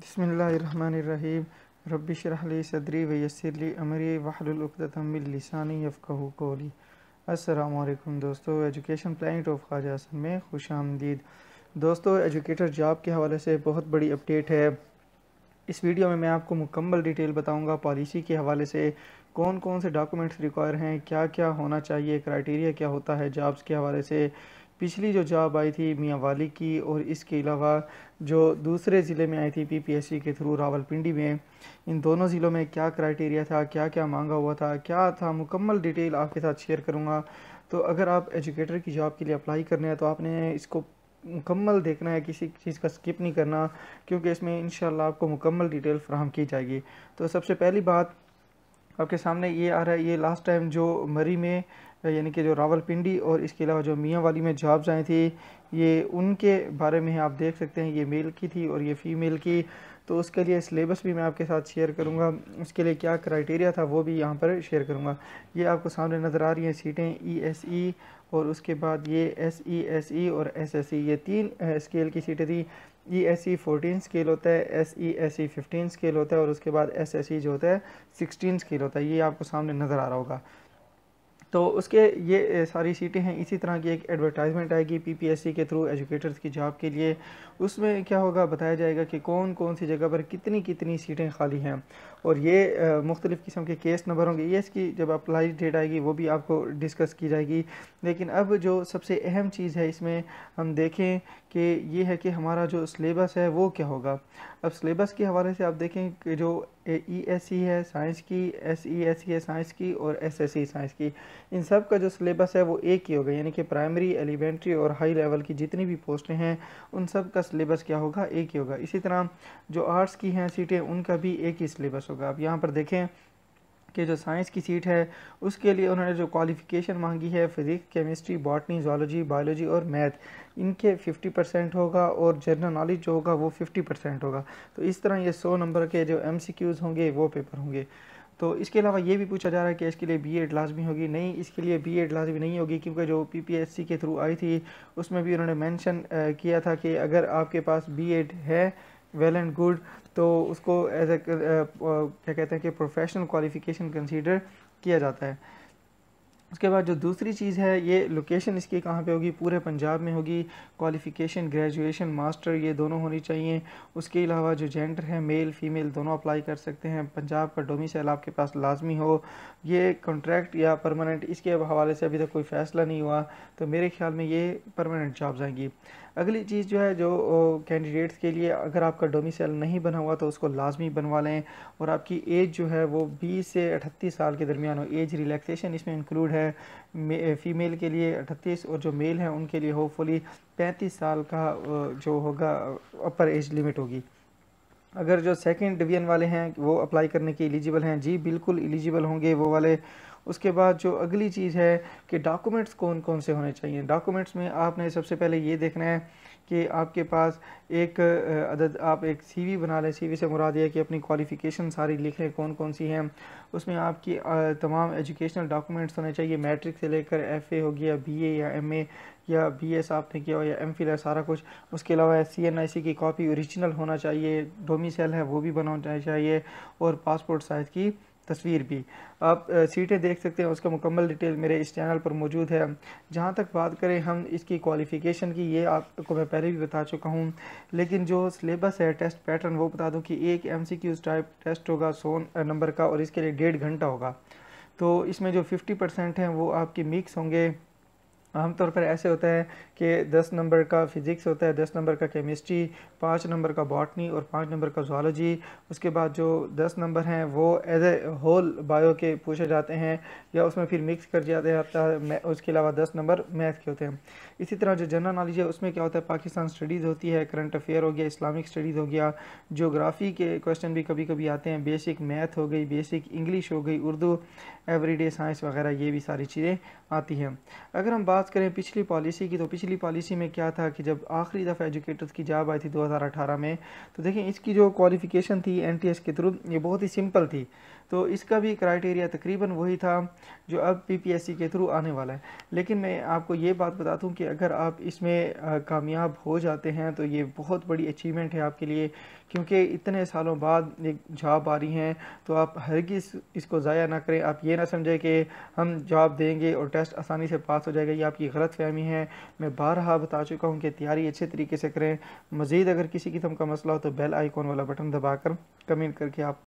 बसमीम रबिशरली सदरी वयसरली अमरी वहलतमिलसानी यफ़ू कोली असलकम दोस्तों education planet of Khwaja Asim में खुश आमदीद दोस्तों एजुकेटर जॉब के हवाले से बहुत बड़ी अपडेट है इस वीडियो में मैं आपको मुकम्मल डिटेल बताऊँगा पॉलिसी के हवाले से कौन कौन से डॉक्यूमेंट्स रिक्वायर हैं क्या क्या होना चाहिए क्राइटेरिया क्या होता है जॉब्स के हवाले से पिछली जो जॉब आई थी मियाँ वाली की और इसके अलावा जो दूसरे ज़िले में आई थी पीपीएससी के थ्रू रावलपिंडी में इन दोनों ज़िलों में क्या क्राइटेरिया था क्या क्या मांगा हुआ था क्या था मुकम्मल डिटेल आपके साथ शेयर करूँगा तो अगर आप एजुकेटर की जॉब के लिए अप्लाई करने हैं तो आपने इसको मुकम्मल देखना है किसी चीज़ का स्किप नहीं करना क्योंकि इसमें इन आपको मुकम्मल डिटेल फ्राहम की जाएगी तो सबसे पहली बात आपके सामने ये आ रहा है ये लास्ट टाइम जो मरी में यानी कि जो रावलपिंडी और इसके अलावा जो मियाँ वाली में जॉब्स आई थी ये उनके बारे में आप देख सकते हैं ये मेल की थी और ये फ़ीमेल की तो उसके लिए सिलेबस भी मैं आपके साथ शेयर करूँगा उसके लिए क्या क्राइटेरिया था वो भी यहाँ पर शेयर करूँगा ये आपको सामने नज़र आ रही हैं सीटें ई एस ई और उसके बाद ये एस ई एस ई और एस एस ई ये तीन स्केल की सीटें थी E S E fourteen scale होता है S E S E fifteen scale होता है और उसके बाद एस एस ई जो होता है सिक्सटीन स्केल होता है ये आपको सामने नज़र आ रहा होगा तो उसके ये सारी सीटें हैं इसी तरह की एक एडवर्टाइजमेंट आएगी पीपीएससी के थ्रू एजुकेटर्स की जॉब के लिए उसमें क्या होगा बताया जाएगा कि कौन कौन सी जगह पर कितनी कितनी सीटें खाली हैं और ये मुख्तलिफ़ किस्म के केस नंबर होंगे ये इसकी जब अप्लाई डेट आएगी वो भी आपको डिस्कस की जाएगी लेकिन अब जो सबसे अहम चीज़ है इसमें हम देखें कि ये है कि हमारा जो सलेबस है वो क्या होगा अब सलेबस के हवाले से आप देखें कि जो ई एस ई है साइंस की एस ई एस है साइंस की और एस एस सी साइंस की इन सब का जो सिलेबस है वो एक ही होगा यानी कि प्राइमरी एलिमेंट्री और हाई लेवल की जितनी भी पोस्टें हैं उन सब का सिलेबस क्या होगा एक ही होगा इसी तरह जो आर्ट्स की हैं सीटें उनका भी एक ही सिलेबस होगा आप यहाँ पर देखें के जो साइंस की सीट है उसके लिए उन्होंने जो क्वालिफ़िकेशन मांगी है physics chemistry botany zoology biology और मैथ इनके 50 परसेंट होगा और जनरल नॉलेज जो होगा वो 50 परसेंट होगा तो इस तरह ये 100 नंबर के जो एम होंगे वो पेपर होंगे तो इसके अलावा ये भी पूछा जा रहा है कि इसके लिए बी एड लाजमी होगी नहीं इसके लिए बी एड लाजमी नहीं होगी क्योंकि जो पी पी एस सी के थ्रू आई थी उसमें भी उन्होंने मैंशन किया था कि अगर आपके पास बी एड है वेल एंड गुड तो उसको एज ए uh, क्या कहते हैं कि प्रोफेशनल क्वालिफिकेशन कंसीडर किया जाता है उसके बाद जो दूसरी चीज़ है ये लोकेशन इसकी कहाँ पे होगी पूरे पंजाब में होगी क्वालिफ़िकेशन ग्रेजुएशन मास्टर ये दोनों होनी चाहिए उसके अलावा जो जेंडर है मेल फीमेल दोनों अप्लाई कर सकते हैं पंजाब का डोमिसाइल आपके पास लाजमी हो ये कॉन्ट्रैक्ट या परमानेंट इसके हवाले से अभी तक कोई फ़ैसला नहीं हुआ तो मेरे ख्याल में ये परमानेंट जॉब्स आएंगी अगली चीज़ जो है जो कैंडिडेट्स के लिए अगर आपका डोमिसाइल नहीं बना हुआ तो उसको लाजमी बनवा लें और आपकी एज जो है वो बीस से अठतीस साल के दरमियान हो एज रिलैक्सेशन इसमें इंक्लूड है फीमेल के लिए अठतीस और जो मेल हैं उनके लिए होपफुली पैंतीस साल का जो होगा अपर एज लिमिट होगी अगर जो सेकंड डिवीजन वाले हैं वो अप्लाई करने के एलिजिबल हैं जी बिल्कुल एलिजिबल होंगे वो वाले उसके बाद जो अगली चीज़ है कि डॉक्यूमेंट्स कौन कौन से होने चाहिए डॉक्यूमेंट्स में आपने सबसे पहले ये देखना है कि आपके पास एक अदद आप एक सीवी बना लें सीवी से मुराद यह कि अपनी क्वालिफ़िकेशन सारी लिख लें कौन कौन सी हैं उसमें आपकी तमाम एजुकेशनल डॉक्यूमेंट्स होने चाहिए मैट्रिक से लेकर एफ ए हो गया बी ए या एम ए या बी एस आपने किया हो या एम फिल है सारा कुछ उसके अलावा सी एन आई सी की कॉपी औरिजिनल होना चाहिए डोमिसल है वो भी बनाना चाहिए और पासपोर्ट साइज़ की तस्वीर भी आप सीटें देख सकते हैं उसका मुकम्मल डिटेल मेरे इस चैनल पर मौजूद है जहाँ तक बात करें हम इसकी क्वालिफ़िकेशन की ये आपको मैं पहले भी बता चुका हूँ लेकिन जो सिलेबस है टेस्ट पैटर्न वो बता दूँ कि एक एम टाइप टेस्ट होगा सौ नंबर का और इसके लिए डेढ़ घंटा होगा तो इसमें जो फिफ्टी परसेंट हैं वो आपके मिक्स होंगे आमतौर पर ऐसे होता है कि दस नंबर का फिज़िक्स होता है दस नंबर का केमिस्ट्री पाँच नंबर का बॉटनी और पाँच नंबर का जोलॉजी उसके बाद जो दस नंबर हैं वो एज ए होल बायो के पूछे जाते हैं या उसमें फिर मिक्स कर जाते हैं उसके अलावा दस नंबर मैथ के होते हैं इसी तरह जो जनरल नॉलेज है उसमें क्या होता है पाकिस्तान स्टडीज़ होती है करंट अफेयर हो गया इस्लामिक स्टडीज़ हो गया जोग्राफ़ी के क्वेश्चन भी कभी कभी आते हैं बेसिक मैथ हो गई बेसिक इंग्लिश हो गई उर्दू एवरीडे साइंस वगैरह ये भी सारी चीज़ें आती हैं अगर हम बात बात करें पिछली पॉलिसी की तो पिछली पॉलिसी में क्या था कि जब आखिरी दफ़ा एजुकेटर्स की जॉब आई थी 2018 में तो देखें इसकी जो क्वालिफ़िकेशन थी एन के थ्रू ये बहुत ही सिंपल थी तो इसका भी क्राइटेरिया तकरीबन वही था जो अब पीपीएससी के थ्रू आने वाला है लेकिन मैं आपको ये बात बता दूं कि अगर आप इसमें कामयाब हो जाते हैं तो ये बहुत बड़ी अचीवमेंट है आपके लिए क्योंकि इतने सालों बाद एक जॉब आ रही हैं तो आप हरगिज़ इसको ज़ाया ना करें आप ये ना समझें कि हम जॉब देंगे और टेस्ट आसानी से पास हो जाएगा या आपकी गलत फहमी है मैं बारहा बता चुका हूँ कि तैयारी अच्छे तरीके से करें मज़ीद अगर किसी किस्म का मसला हो तो बेल आइकॉन वाला बटन दबाकर कमेंट करके आप